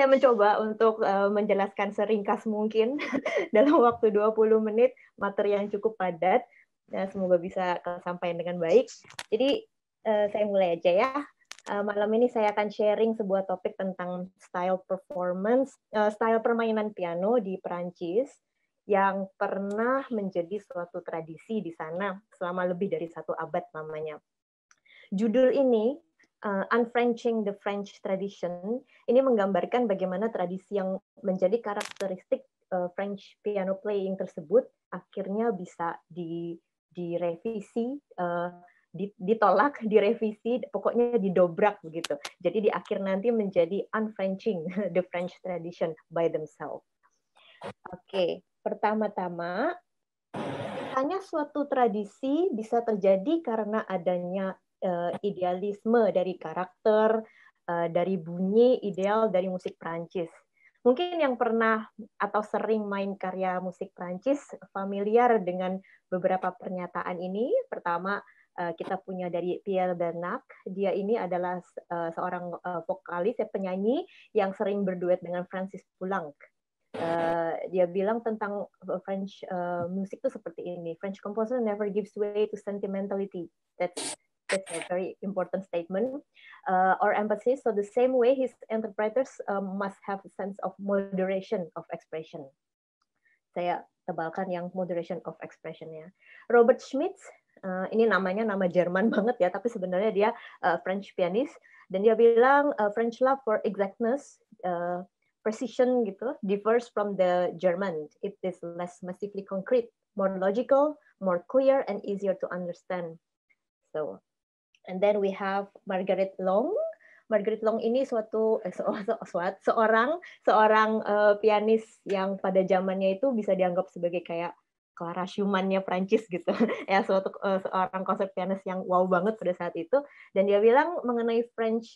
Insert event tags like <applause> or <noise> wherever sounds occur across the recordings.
saya mencoba untuk uh, menjelaskan seringkas mungkin <laughs> dalam waktu 20 menit materi yang cukup padat. Nah, semoga bisa kesampaian dengan baik. Jadi, uh, saya mulai aja ya. Uh, malam ini saya akan sharing sebuah topik tentang style performance, uh, style permainan piano di Perancis yang pernah menjadi suatu tradisi di sana selama lebih dari satu abad namanya. Judul ini uh, eh, Unfrenching the French Tradition. Ini menggambarkan bagaimana tradisi yang menjadi karakteristik uh, French piano playing tersebut akhirnya bisa di direvisi uh, ditolak, <laughs> direvisi, pokoknya didobrak begitu. Jadi di akhir nanti menjadi unfrenching <laughs> the French tradition by themselves. Oke, okay. pertama-tama hanya suatu tradisi bisa terjadi karena adanya uh, idealisme dari karakter, uh, dari bunyi ideal dari musik Prancis. Mungkin yang pernah atau sering main karya musik Prancis familiar dengan beberapa pernyataan ini. Pertama, eh, kita punya dari Pierre Bernac. Dia ini adalah seorang vokalis, ya, penyanyi yang sering berduet dengan Francis Poulenc. dia bilang tentang French uh, music itu seperti ini. French composer never gives way to sentimentality. That's That's a very important statement uh, or empathy. So the same way, his interpreters um, must have a sense of moderation of expression. Saya tebalkan yang moderation of expression ya. Robert Schmitz, uh, ini namanya nama Jerman <laughs> banget ya, tapi sebenarnya dia uh, French pianist dan dia bilang uh, French love for exactness. Uh, precision gitu differs from the German. It is less massively concrete, more logical, more clear, and easier to understand. So And then we have Margaret Long. Margaret Long ini suatu eh, seorang seorang uh, pianis yang pada zamannya itu bisa dianggap sebagai kayak Clara schumann Prancis gitu. <laughs> ya suatu uh, seorang konser pianis yang wow banget pada saat itu dan dia bilang mengenai French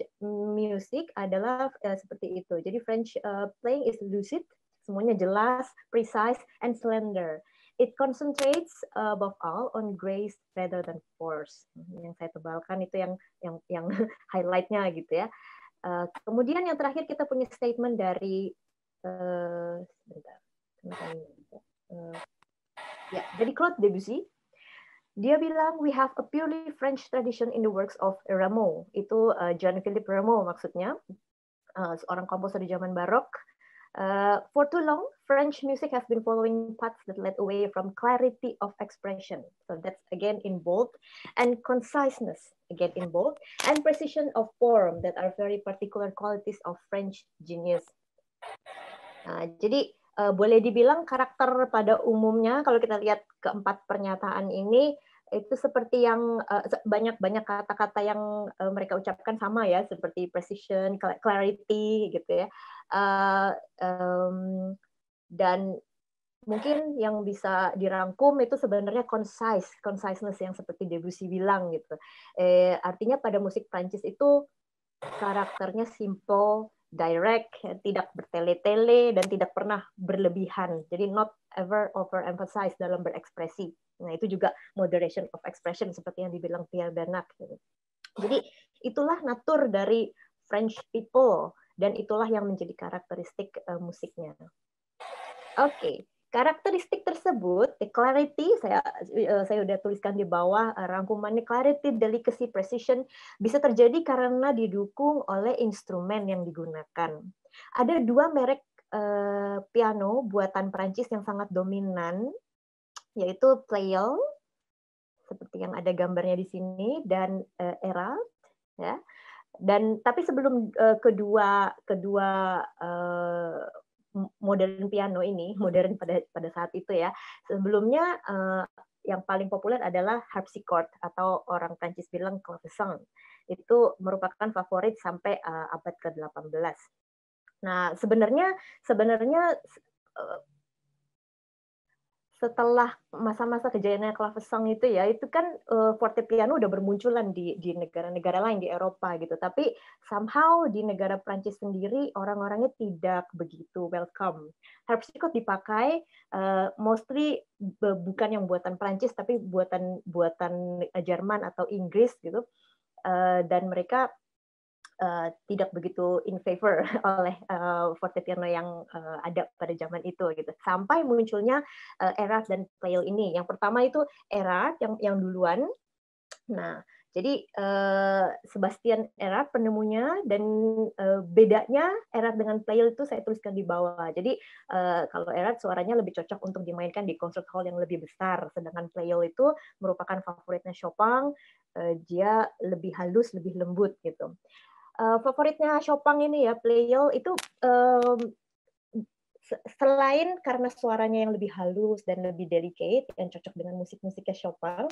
music adalah uh, seperti itu. Jadi French uh, playing is lucid, semuanya jelas, precise and slender. It concentrates above all on grace rather than force. Hmm, yang saya tebalkan itu yang yang yang <laughs> highlightnya gitu ya. Eh, kemudian yang terakhir kita punya statement dari eh, sebentar, uh, ya dari Claude Debussy. Dia bilang we have a purely French tradition in the works of Rameau. Itu uh, Jean Philippe Rameau maksudnya, uh, seorang komposer di zaman Barok Uh, for too long, French music has been following paths that led away from clarity of expression. So that's again in bold, and conciseness again in bold, and precision of form that are very particular qualities of French genius. Uh, jadi uh, boleh dibilang karakter pada umumnya kalau kita lihat keempat pernyataan ini itu seperti yang uh, banyak-banyak uh, kata-kata yang uh, mereka ucapkan sama ya seperti precision, clarity gitu ya um, dan mungkin yang bisa dirangkum itu sebenarnya concise, conciseness yang seperti Debussy bilang gitu. Eh, artinya pada musik Prancis itu karakternya simple, direct, tidak bertele-tele dan tidak pernah berlebihan. Jadi not ever overemphasize dalam berekspresi. Nah itu juga moderation of expression seperti yang dibilang Pierre Bernac. Gitu. Jadi itulah natur dari French people dan itulah yang menjadi karakteristik uh, musiknya. Oke, okay. karakteristik tersebut, the clarity saya uh, saya sudah tuliskan di bawah uh, rangkumannya clarity, delicacy, precision bisa terjadi karena didukung oleh instrumen yang digunakan. Ada dua merek uh, piano buatan Perancis yang sangat dominan yaitu Pleyel seperti yang ada gambarnya di sini dan uh, Era ya dan tapi sebelum uh, kedua kedua uh, modern piano ini <laughs> modern pada pada saat itu ya sebelumnya uh, yang paling populer adalah harpsichord atau orang Prancis bilang clavecin itu merupakan favorit sampai uh, abad ke-18. Nah, sebenarnya sebenarnya setelah masa-masa kejayaannya Clavesson itu ya, itu kan uh, eh, piano udah bermunculan di di negara-negara lain di Eropa gitu. Tapi somehow di negara Prancis sendiri orang-orangnya tidak begitu welcome. Harpsichord dipakai uh, mostly bukan yang buatan Prancis tapi buatan buatan Jerman atau Inggris gitu. Uh, dan mereka Eh, tidak begitu in favor <laughs> oleh uh, fortepiano yang uh, ada pada zaman itu gitu sampai munculnya uh, dan Pleyel ini yang pertama itu era yang yang duluan nah jadi uh, Sebastian Erat penemunya dan uh, bedanya era dengan Pleyel itu saya tuliskan di bawah. Jadi uh, kalau Erat suaranya lebih cocok untuk dimainkan di concert hall yang lebih besar, sedangkan Pleyel itu merupakan favoritnya Chopin. uh, dia lebih halus, lebih lembut gitu uh, favoritnya Chopang ini ya Pleyel itu um, selain karena suaranya yang lebih halus dan lebih delicate yang cocok dengan musik-musiknya Chopang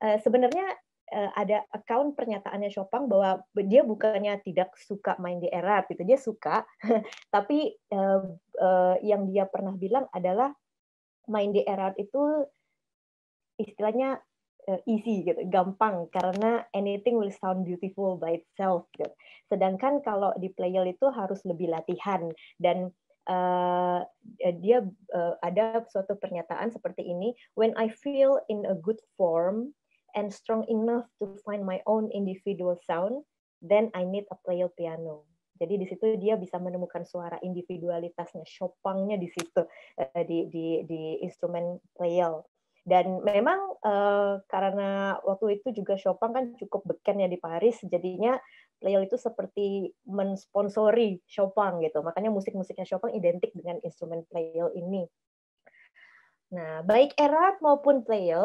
uh, eh, sebenarnya uh, ada account pernyataannya Chopang bahwa dia bukannya tidak suka main di era gitu, dia suka, <laughs> tapi uh, uh, yang dia pernah bilang adalah main di era itu istilahnya Eh, easy gitu, gampang karena anything will sound beautiful by itself. Gitu. Sedangkan kalau di player itu harus lebih latihan dan uh, dia uh, ada suatu pernyataan seperti ini, when I feel in a good form and strong enough to find my own individual sound, then I need a player piano. Jadi di situ dia bisa menemukan suara individualitasnya, shopangnya di situ di, di di instrumen player dan memang uh, karena waktu itu juga Chopin kan cukup beken ya di Paris, jadinya player itu seperti mensponsori Chopin gitu. Makanya musik-musiknya Chopin identik dengan instrumen player ini. Nah, baik Erat maupun player,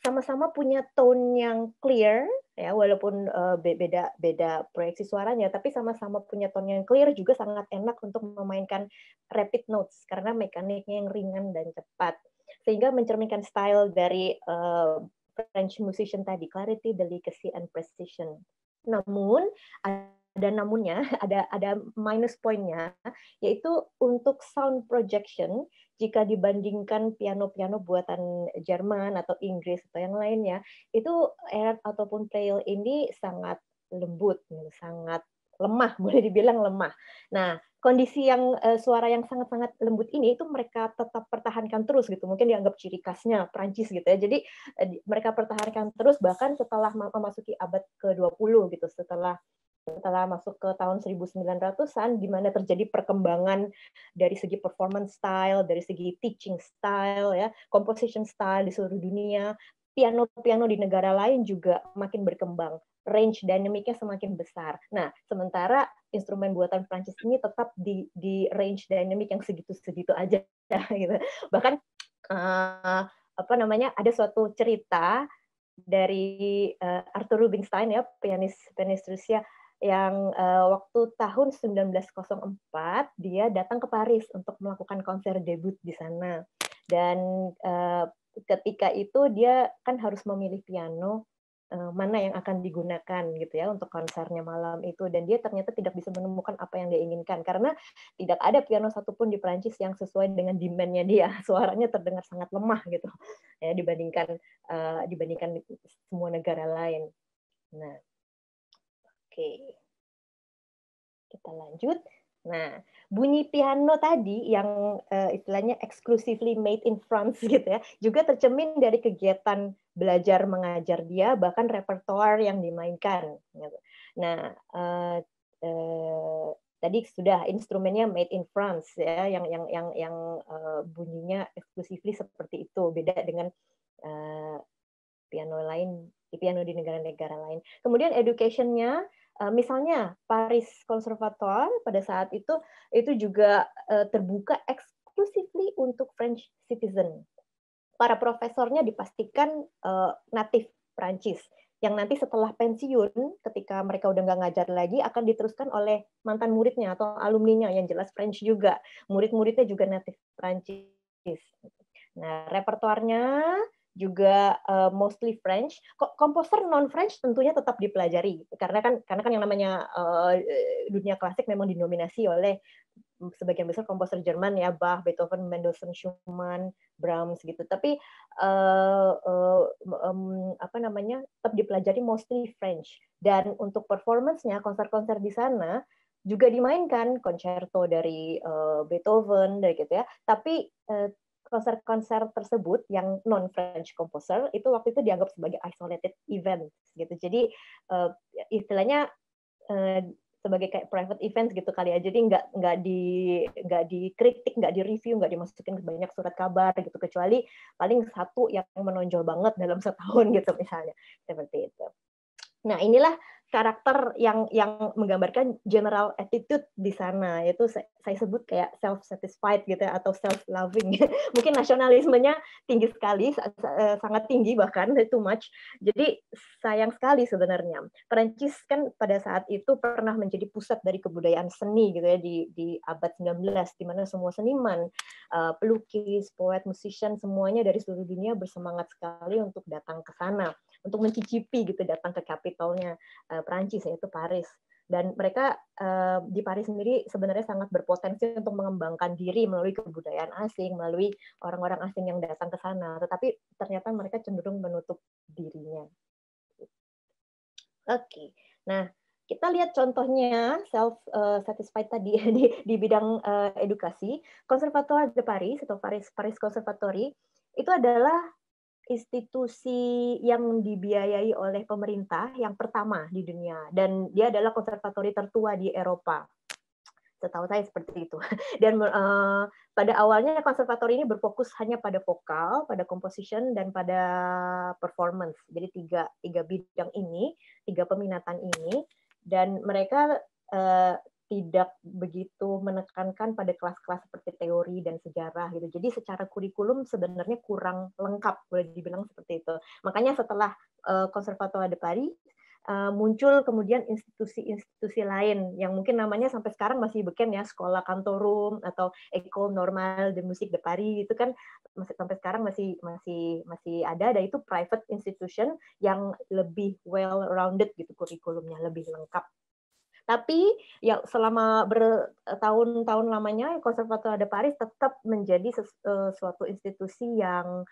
sama-sama punya tone yang clear ya walaupun uh, beda beda proyeksi suaranya tapi sama-sama punya tone yang clear juga sangat enak untuk memainkan rapid notes karena mekaniknya yang ringan dan cepat sehingga mencerminkan style dari uh, French musician tadi, clarity, delicacy, and precision. Namun ada namunnya, <laughs> ada ada minus poinnya, yaitu untuk sound projection jika dibandingkan piano-piano buatan Jerman atau Inggris atau yang lainnya, itu erat ataupun trail ini sangat lembut, sangat lemah, <laughs> boleh dibilang lemah. Nah, kondisi yang uh, suara yang sangat-sangat lembut ini itu mereka tetap pertahankan terus gitu mungkin dianggap ciri khasnya Prancis gitu ya jadi uh, mereka pertahankan terus bahkan setelah memasuki abad ke-20 gitu setelah setelah masuk ke tahun 1900-an di mana terjadi perkembangan dari segi performance style, dari segi teaching style ya, composition style di seluruh dunia, piano-piano di negara lain juga makin berkembang range dinamiknya semakin besar. Nah, sementara instrumen buatan Prancis ini tetap di di range dynamic yang segitu-segitu aja <laughs> gitu. Bahkan uh, apa namanya ada suatu cerita dari uh, Arthur Rubinstein ya pianis pianis Rusia yang uh, waktu tahun 1904 dia datang ke Paris untuk melakukan konser debut di sana dan uh, ketika itu dia kan harus memilih piano Eh, mana yang akan digunakan gitu ya untuk konsernya malam itu dan dia ternyata tidak bisa menemukan apa yang dia inginkan karena tidak ada piano satupun di Prancis yang sesuai dengan demandnya dia <laughs> suaranya terdengar sangat lemah gitu ya dibandingkan uh, dibandingkan semua negara lain nah oke okay. kita lanjut Nah, bunyi piano tadi yang uh, istilahnya exclusively made in France <laughs> gitu ya, juga tercemin dari kegiatan belajar mengajar dia, bahkan repertoar yang dimainkan. Gitu. Nah, uh, uh, tadi sudah instrumennya made in France ya, yang yang yang yang uh, bunyinya exclusively seperti itu, beda dengan uh, piano lain, piano di negara-negara lain. Kemudian educationnya nya Eh, misalnya Paris Conservatoire pada saat itu itu juga eh, terbuka eksklusif untuk French citizen. Para profesornya dipastikan eh, native Prancis yang nanti setelah pensiun ketika mereka udah nggak ngajar lagi akan diteruskan oleh mantan muridnya atau alumninya yang jelas French juga murid-muridnya juga native Prancis nah repertoarnya juga uh, mostly French. Komposer non French tentunya tetap dipelajari karena kan karena kan yang namanya uh, dunia klasik memang dinominasi oleh sebagian besar komposer Jerman ya Bach, Beethoven, Mendelssohn, Schumann, Brahms gitu. Tapi uh, uh, um, apa namanya tetap dipelajari mostly French dan untuk performance-nya konser-konser di sana juga dimainkan koncerto dari uh, Beethoven dari gitu ya. Tapi uh, konser-konser tersebut yang non French composer itu waktu itu dianggap sebagai isolated event gitu. Jadi uh, istilahnya uh, sebagai kayak private event gitu kali ya jadi nggak nggak di nggak dikritik nggak di review nggak dimasukin ke banyak surat kabar gitu kecuali paling satu yang menonjol banget dalam setahun gitu misalnya seperti itu nah inilah karakter yang yang menggambarkan general attitude di sana yaitu saya, saya sebut kayak self satisfied gitu ya, atau self loving <laughs> mungkin nasionalismenya tinggi sekali eh, sangat tinggi bahkan <laughs> too much jadi sayang sekali sebenarnya Perancis kan pada saat itu pernah menjadi pusat dari kebudayaan seni gitu ya di di abad 19 di mana semua seniman eh, pelukis poet musician semuanya dari seluruh dunia bersemangat sekali untuk datang ke sana untuk mencicipi gitu datang ke kapitolnya uh, eh, Prancis yaitu Paris dan mereka uh, di Paris sendiri sebenarnya sangat berpotensi untuk mengembangkan diri melalui kebudayaan asing, melalui orang-orang asing yang datang ke sana. Tetapi ternyata mereka cenderung menutup dirinya. Oke, okay. nah kita lihat contohnya self eh, satisfied tadi <laughs> di, di bidang uh, edukasi. Conservatoire de Paris atau Paris Paris Conservatory itu adalah institusi yang dibiayai oleh pemerintah yang pertama di dunia dan dia adalah konservatori tertua di Eropa. Setahu saya seperti itu. <laughs> Dan uh, pada awalnya konservatori ini berfokus hanya pada vokal, pada composition dan pada performance. Jadi tiga tiga bidang ini, tiga peminatan ini dan mereka uh, tidak begitu menekankan pada kelas-kelas seperti teori dan sejarah gitu. Jadi secara kurikulum sebenarnya kurang lengkap boleh dibilang seperti itu. Makanya setelah uh, eh, Conservatoire de Paris uh, muncul kemudian institusi-institusi lain yang mungkin namanya sampai sekarang masih beken ya, Sekolah Kantorum atau eco normal de Musique de Paris itu kan masih sampai sekarang masih masih masih ada dan itu private institution yang lebih well rounded gitu kurikulumnya, lebih lengkap tapi ya selama bertahun-tahun lamanya Konservatorium de Paris tetap menjadi eh, suatu institusi yang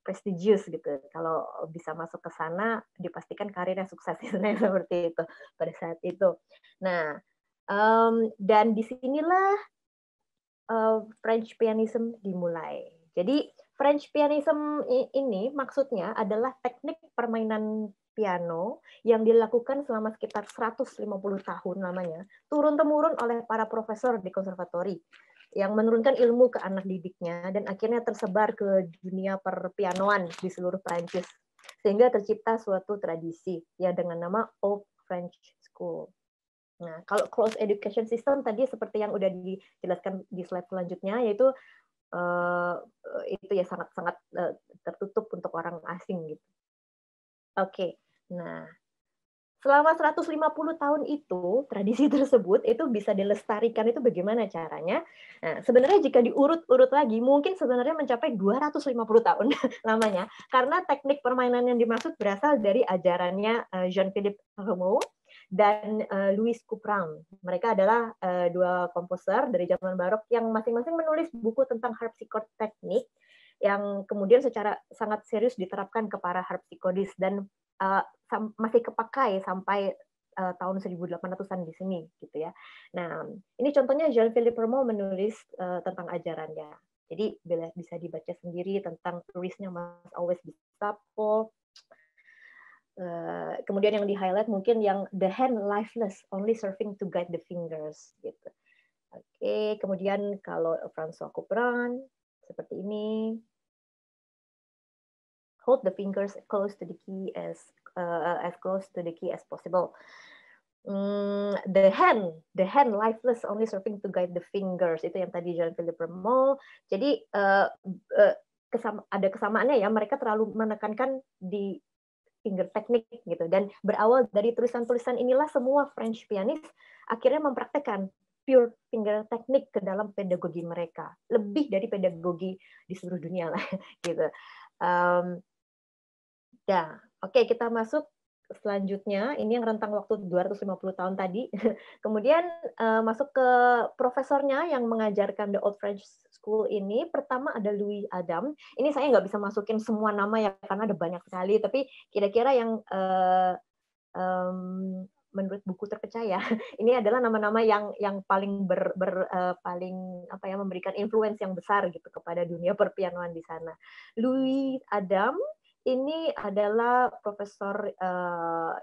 prestigious gitu. Kalau bisa masuk ke sana dipastikan karirnya sukses <laughs> seperti itu pada saat itu. Nah, um, dan disinilah uh, French pianism dimulai. Jadi French pianism ini maksudnya adalah teknik permainan piano yang dilakukan selama sekitar 150 tahun namanya, turun-temurun oleh para profesor di konservatori yang menurunkan ilmu ke anak didiknya dan akhirnya tersebar ke dunia perpianoan di seluruh Prancis sehingga tercipta suatu tradisi ya dengan nama Old French School. Nah, kalau close education system tadi seperti yang udah dijelaskan di slide selanjutnya yaitu uh, itu ya sangat-sangat uh, tertutup untuk orang asing gitu. Oke, okay. Nah, selama 150 tahun itu tradisi <laughs> tersebut itu bisa dilestarikan itu bagaimana caranya? Nah, sebenarnya jika diurut-urut lagi mungkin sebenarnya mencapai 250 tahun <laughs> lamanya karena teknik permainan yang dimaksud berasal dari ajarannya eh, Jean-Philippe Rameau dan uh, Louis Couperin. Mereka adalah uh, dua komposer dari zaman barok yang masing-masing menulis buku tentang harpsichord teknik yang kemudian secara sangat serius diterapkan ke para harpsikodis dan uh, masih kepakai sampai uh, tahun 1800-an di sini gitu ya. Nah, ini contohnya Jean Philippe Rameau menulis uh, tentang ajarannya. Jadi bila bisa dibaca sendiri tentang tulisnya Mas Always Gestapo. Uh, kemudian yang di highlight mungkin yang the hand lifeless only serving to guide the fingers gitu. Oke, okay. kemudian kalau François Couperin seperti ini hold the fingers close to the key as uh, as close to the key as possible. Mm, the hand, the hand lifeless only serving to guide the fingers itu yang tadi jalan Philip Remo. Jadi uh, uh, kesama, ada kesamaannya ya mereka terlalu menekankan di finger technique gitu dan berawal dari tulisan-tulisan inilah semua French pianist akhirnya mempraktekkan pure finger teknik ke dalam pedagogi mereka lebih dari pedagogi di seluruh dunia lah <laughs> gitu um, Ya, oke kita masuk selanjutnya ini yang rentang waktu 250 tahun tadi. <laughs> Kemudian uh, masuk ke profesornya yang mengajarkan The Old French School ini. Pertama ada Louis Adam. Ini saya nggak bisa masukin semua nama ya karena ada banyak sekali. Tapi kira-kira yang uh, um, menurut buku terpercaya <laughs> ini adalah nama-nama yang yang paling ber, ber uh, paling apa ya memberikan influence yang besar gitu kepada dunia perpianoan di sana. Louis Adam ini adalah profesor uh,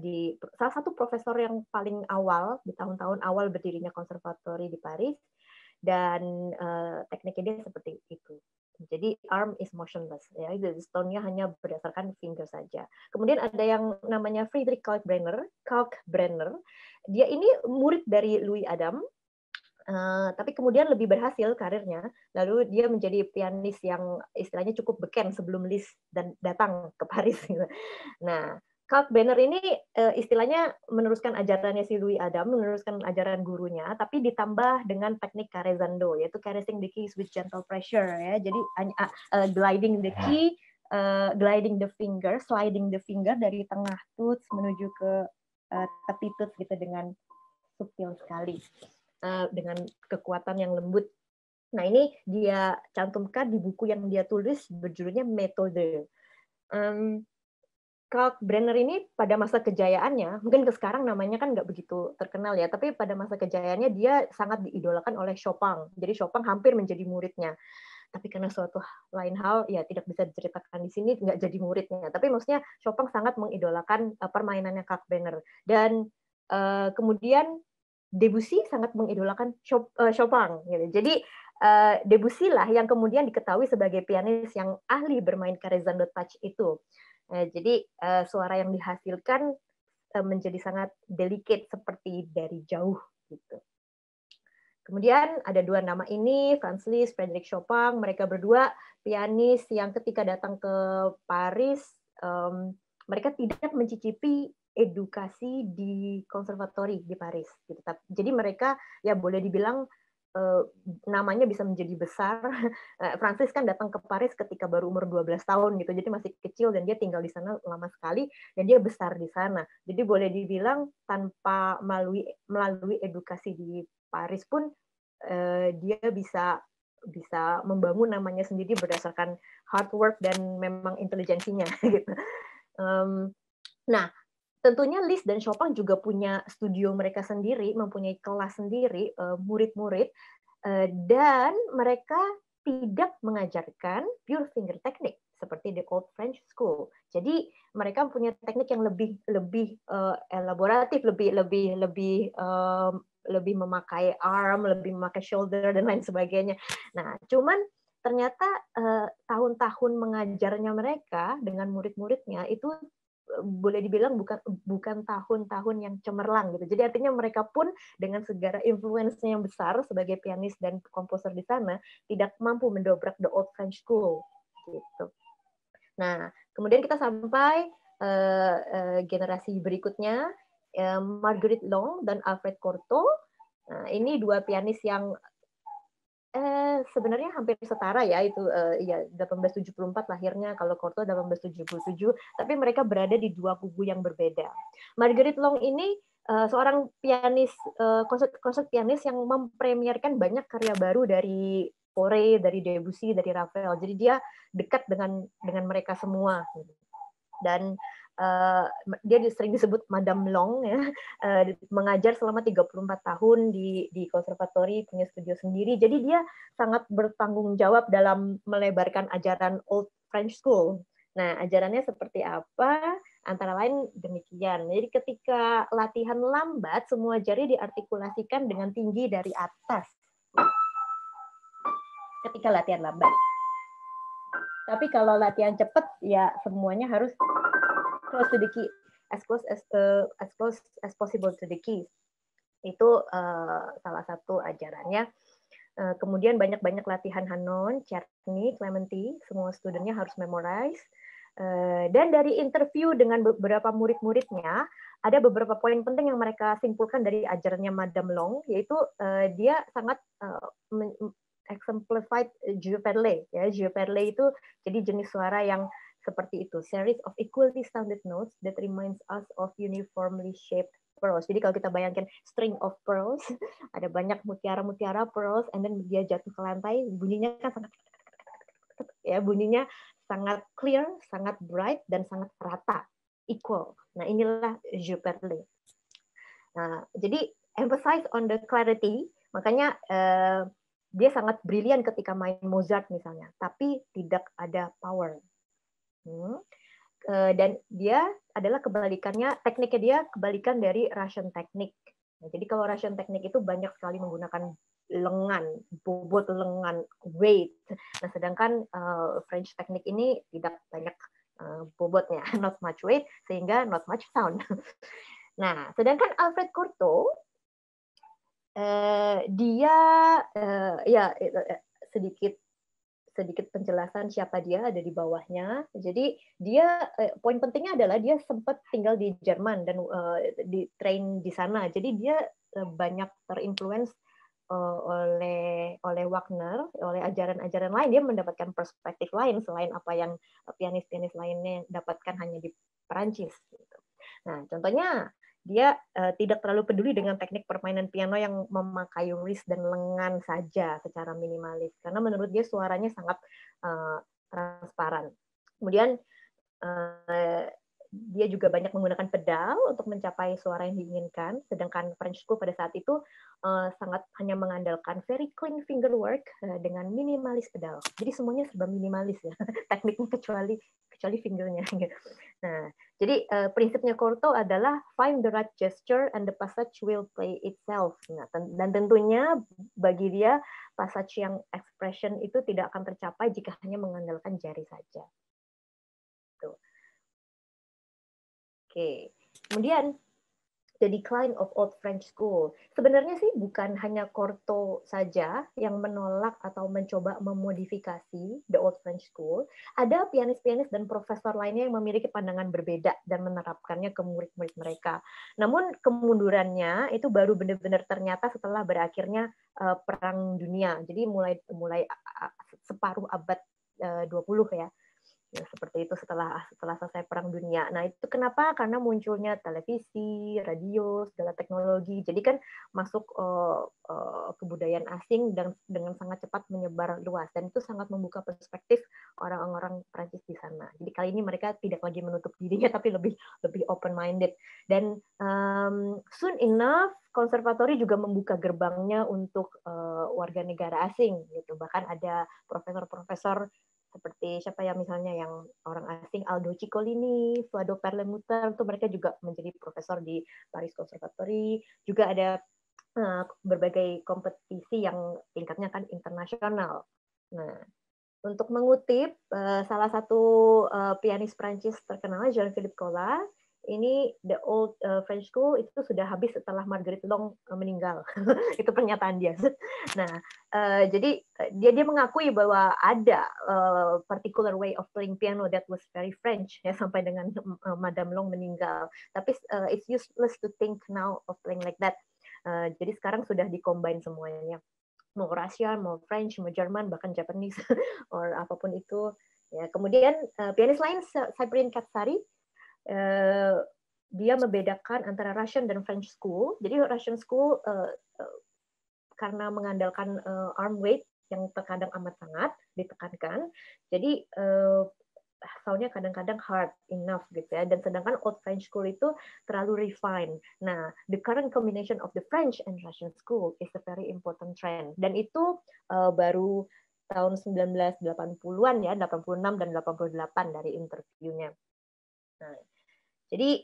di salah satu profesor yang paling awal di tahun-tahun awal berdirinya konservatori di Paris dan uh, tekniknya dia seperti itu. Jadi arm is motionless ya, jadi stone-nya hanya berdasarkan finger saja. Kemudian ada yang namanya Friedrich Kalkbrenner, Kalkbrenner. Dia ini murid dari Louis Adam Eh, tapi kemudian lebih berhasil karirnya, lalu dia menjadi pianis yang istilahnya cukup beken sebelum Liszt dan datang ke Paris. <laughs> Gitu. Nah, Kalk Banner ini uh, istilahnya meneruskan ajarannya si Louis Adam, meneruskan ajaran gurunya, tapi ditambah dengan teknik carezando, yaitu caressing the keys with gentle pressure, ya. Jadi uh, uh, gliding the ya. key, uh, gliding the finger, sliding the finger dari tengah tuts menuju ke uh, tepi tuts gitu dengan subtil sekali. Eh, dengan kekuatan yang lembut. Nah ini dia cantumkan di buku yang dia tulis berjudulnya Metode. Um, Kalk Brenner ini pada masa kejayaannya, mungkin ke sekarang namanya kan nggak begitu terkenal ya, tapi pada masa kejayaannya dia sangat diidolakan oleh Chopin. Jadi Chopin hampir menjadi muridnya. Tapi karena suatu lain hal, ya tidak bisa diceritakan di sini, nggak jadi muridnya. Tapi maksudnya Chopin sangat mengidolakan eh, permainannya Kalk Brenner. Dan eh, kemudian Debussy sangat mengidolakan eh, Chopin gitu. Jadi eh, Debussy lah yang kemudian diketahui sebagai pianis yang ahli bermain caresando touch itu. Eh, jadi suara yang dihasilkan menjadi sangat delicate seperti dari jauh gitu. Kemudian ada dua nama ini, Franz Liszt, Frederick Chopin, mereka berdua pianis yang ketika datang ke Paris mereka tidak mencicipi edukasi di konservatori di Paris gitu. Jadi mereka ya boleh dibilang eh, namanya bisa menjadi besar. <laughs> Eh, Francis kan datang ke Paris ketika baru umur 12 tahun gitu. Jadi masih kecil dan dia tinggal di sana lama sekali dan dia besar di sana. Jadi boleh dibilang tanpa melalui melalui edukasi di Paris pun eh, dia bisa bisa membangun namanya sendiri berdasarkan hard work dan memang intelijensinya <laughs> gitu. Um, nah, tentunya list dan Chopin juga punya studio mereka sendiri, mempunyai kelas sendiri, eh, murid-murid, eh, dan mereka tidak mengajarkan pure finger technique seperti the old French school. Jadi mereka punya teknik yang lebih lebih uh, elaboratif, lebih lebih lebih um, lebih memakai arm, lebih memakai shoulder dan lain sebagainya. Nah, cuman ternyata tahun-tahun uh, mengajarnya mereka dengan murid-muridnya itu boleh dibilang bukan bukan tahun-tahun yang cemerlang gitu. Jadi artinya mereka pun dengan segala influence-nya yang besar sebagai pianis dan komposer di sana tidak mampu mendobrak the old French school gitu. Nah, kemudian kita sampai uh, uh, generasi berikutnya uh, Marguerite Long dan Alfred Cortot. Nah, ini dua pianis yang sebenarnya hampir setara ya itu uh, ya 1874 lahirnya kalau Korto 1877 tapi mereka berada di dua kubu yang berbeda. Margaret Long ini uh, seorang pianis uh, eh, konsert pianis yang mempremierkan banyak karya baru dari Pore, dari Debussy, dari Ravel. Jadi dia dekat dengan dengan mereka semua. Dan Eh, dia sering disebut Madam Long ya, uh, <laughs> mengajar selama 34 tahun di di konservatori punya studio sendiri. Jadi dia sangat bertanggung jawab dalam melebarkan ajaran Old French School. Nah, ajarannya seperti apa? Antara lain demikian. Jadi ketika latihan lambat, semua jari diartikulasikan dengan tinggi dari atas. Ketika latihan lambat. Tapi kalau latihan cepat, ya semuanya harus close to the key as close as to, uh, as close as possible to the key itu uh, salah satu ajarannya uh, kemudian banyak-banyak latihan Hanon, Cherny, Clementi, semua studentnya harus memorize. Uh, dan dari interview dengan beberapa murid-muridnya, ada beberapa poin penting yang mereka simpulkan dari ajarannya Madam Long, yaitu uh, dia sangat uh, exemplified Perle. Ya, Perle itu jadi jenis suara yang seperti itu series of equally sounded notes that reminds us of uniformly shaped pearls jadi kalau kita bayangkan string of pearls <laughs> ada banyak mutiara-mutiara pearls and then dia jatuh ke lantai bunyinya kan sangat <laughs> ya bunyinya sangat clear sangat bright dan sangat rata equal nah inilah Juperle nah jadi emphasize on the clarity makanya uh, dia sangat brilian ketika main Mozart misalnya tapi tidak ada power Hmm. dan dia adalah kebalikannya, tekniknya dia kebalikan dari Russian teknik. Nah, jadi kalau Russian teknik itu banyak sekali menggunakan lengan, bobot lengan, weight. Nah, sedangkan uh, French teknik ini tidak banyak uh, bobotnya, <laughs> not much weight, sehingga not much sound. <laughs> Nah, sedangkan Alfred Cortot, uh, eh, dia uh, ya sedikit sedikit penjelasan siapa dia ada di bawahnya. Jadi dia eh, poin pentingnya adalah dia sempat tinggal di Jerman dan uh, di train di sana. Jadi dia uh, banyak terinfluence uh, oleh oleh Wagner, oleh ajaran-ajaran lain dia mendapatkan perspektif lain selain apa yang pianis-pianis lainnya dapatkan hanya di Perancis. Gitu. Nah, contohnya dia uh, tidak terlalu peduli dengan teknik permainan piano yang memakai wrist dan lengan saja secara minimalis karena menurut dia suaranya sangat uh, transparan. Kemudian eh, dia juga banyak menggunakan pedal untuk mencapai suara yang diinginkan, sedangkan French School pada saat itu uh, sangat hanya mengandalkan very clean finger work uh, dengan minimalis pedal. Jadi semuanya serba minimalis ya, <laughs> tekniknya kecuali kecuali fingernya. Gitu. Nah, jadi uh, prinsipnya Corto adalah find the right gesture and the passage will play itself. Nah, dan tentunya bagi dia passage yang expression itu tidak akan tercapai jika hanya mengandalkan jari saja. Oke. Kemudian The Decline of Old French School. Sebenarnya sih bukan hanya Corto saja yang menolak atau mencoba memodifikasi The Old French School. Ada pianis-pianis dan profesor lainnya yang memiliki pandangan berbeda dan menerapkannya ke murid-murid mereka. Namun kemundurannya itu baru benar-benar ternyata setelah berakhirnya eh, Perang Dunia. Jadi mulai mulai separuh abad eh, uh, 20 ya ya seperti itu setelah setelah selesai perang dunia. Nah, itu kenapa? Karena munculnya televisi, radio, segala teknologi. Jadi kan masuk uh, uh, kebudayaan asing dan dengan sangat cepat menyebar luas dan itu sangat membuka perspektif orang-orang Prancis di sana. Jadi kali ini mereka tidak lagi menutup dirinya <laughs> tapi lebih lebih open minded. Dan um, soon enough konservatori juga membuka gerbangnya untuk uh, warga negara asing gitu. Bahkan ada profesor-profesor seperti siapa ya misalnya yang orang asing Aldo Ciccolini, Vlado Perlemuter itu mereka juga menjadi profesor di Paris Conservatory. Juga ada uh, berbagai kompetisi yang tingkatnya kan internasional. Nah, untuk mengutip uh, salah satu uh, pianis Prancis terkenal Jean-Philippe Collat ini the old uh, French school itu sudah habis setelah Marguerite Long eh, meninggal. <laughs> itu pernyataan dia. <laughs> Nah, uh, jadi dia dia mengakui bahwa ada uh, particular way of playing piano that was very French ya sampai dengan uh, Madame Long meninggal. Tapi uh, it's useless to think now of playing like that. Uh, jadi sekarang sudah dikombin semuanya. Mau Rusia, mau French, mau Jerman, bahkan Japanese <laughs> or apapun itu. Ya, kemudian uh, pianis lain Sabrina Katsari Eh, dia membedakan antara Russian dan French school. Jadi Russian school eh, eh, karena mengandalkan arm weight yang terkadang amat sangat ditekankan, jadi eh, soundnya kadang-kadang hard enough gitu ya dan sedangkan old French school itu terlalu refined. Nah, the current combination of the French and Russian school is a very important trend dan itu uh, baru tahun 1980-an ya, 86 dan 88 dari interviewnya. Nah, jadi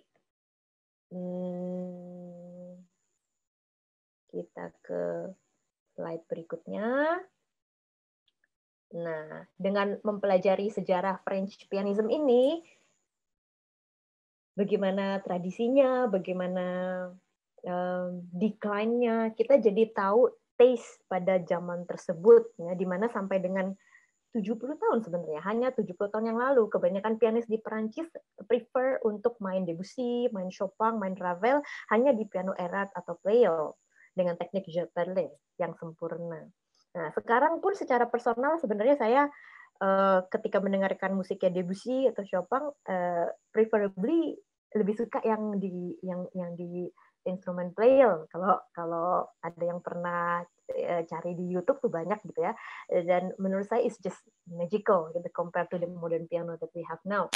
hmm, kita ke slide berikutnya. Nah, dengan mempelajari sejarah French pianism ini, bagaimana tradisinya, bagaimana um, decline-nya, kita jadi tahu taste pada zaman tersebut, ya, dimana sampai dengan 70 tahun sebenarnya, hanya 70 tahun yang lalu. Kebanyakan pianis di Perancis prefer untuk main Debussy, main Chopin, main Ravel, hanya di piano erat atau playo dengan teknik Jeterle yang sempurna. Nah, sekarang pun secara personal sebenarnya saya eh, ketika mendengarkan musiknya Debussy atau Chopin, eh, preferably lebih suka yang di yang yang di instrumen playo Kalau kalau ada yang pernah Eh, cari di YouTube tuh banyak gitu ya. Eh, dan menurut saya it's just magical gitu compared to the modern piano that we have now.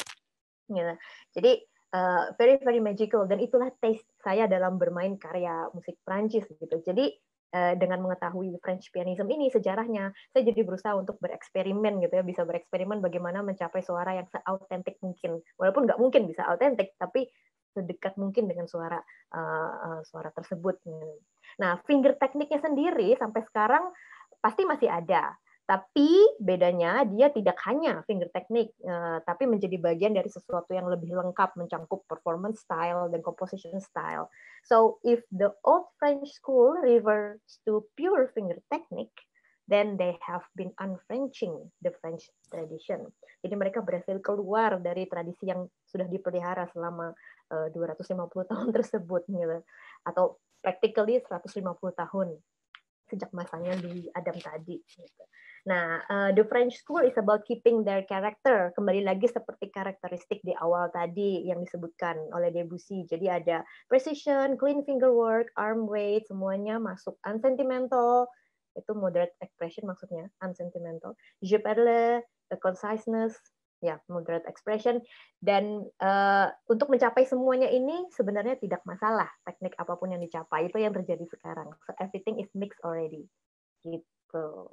Gitu. Jadi uh, very very magical dan itulah taste saya dalam bermain karya musik Prancis gitu. Jadi dengan mengetahui French pianism ini sejarahnya, saya jadi berusaha untuk bereksperimen gitu ya, bisa bereksperimen bagaimana mencapai suara yang seautentik mungkin, walaupun nggak mungkin bisa autentik, tapi sedekat mungkin dengan suara uh, uh, suara tersebut. Gitu. Nah, finger tekniknya sendiri sampai sekarang pasti masih ada. Tapi bedanya dia tidak hanya finger teknik, eh, tapi menjadi bagian dari sesuatu yang lebih lengkap mencangkup performance style dan composition style. So if the old French school refers to pure finger technique, then they have been unfrenching the French tradition. Jadi mereka berhasil keluar dari tradisi yang sudah dipelihara selama 250 eh, tahun <laughs> tersebut gitu atau practically 150 tahun sejak masanya di Adam tadi gitu. Nah, uh, the French school is about keeping their character. Kembali lagi seperti karakteristik di awal tadi yang disebutkan oleh Debussy. Jadi ada precision, clean finger work, arm weight, semuanya masuk unsentimental. Itu moderate expression maksudnya, unsentimental. Je parle, the conciseness, ya moderate expression dan uh, untuk mencapai semuanya ini sebenarnya tidak masalah teknik apapun yang dicapai itu yang terjadi sekarang so everything is mixed already gitu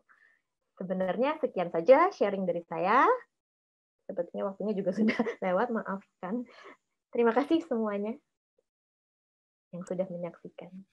sebenarnya sekian saja sharing dari saya sepertinya waktunya juga <laughs> sudah lewat maafkan terima kasih semuanya yang sudah menyaksikan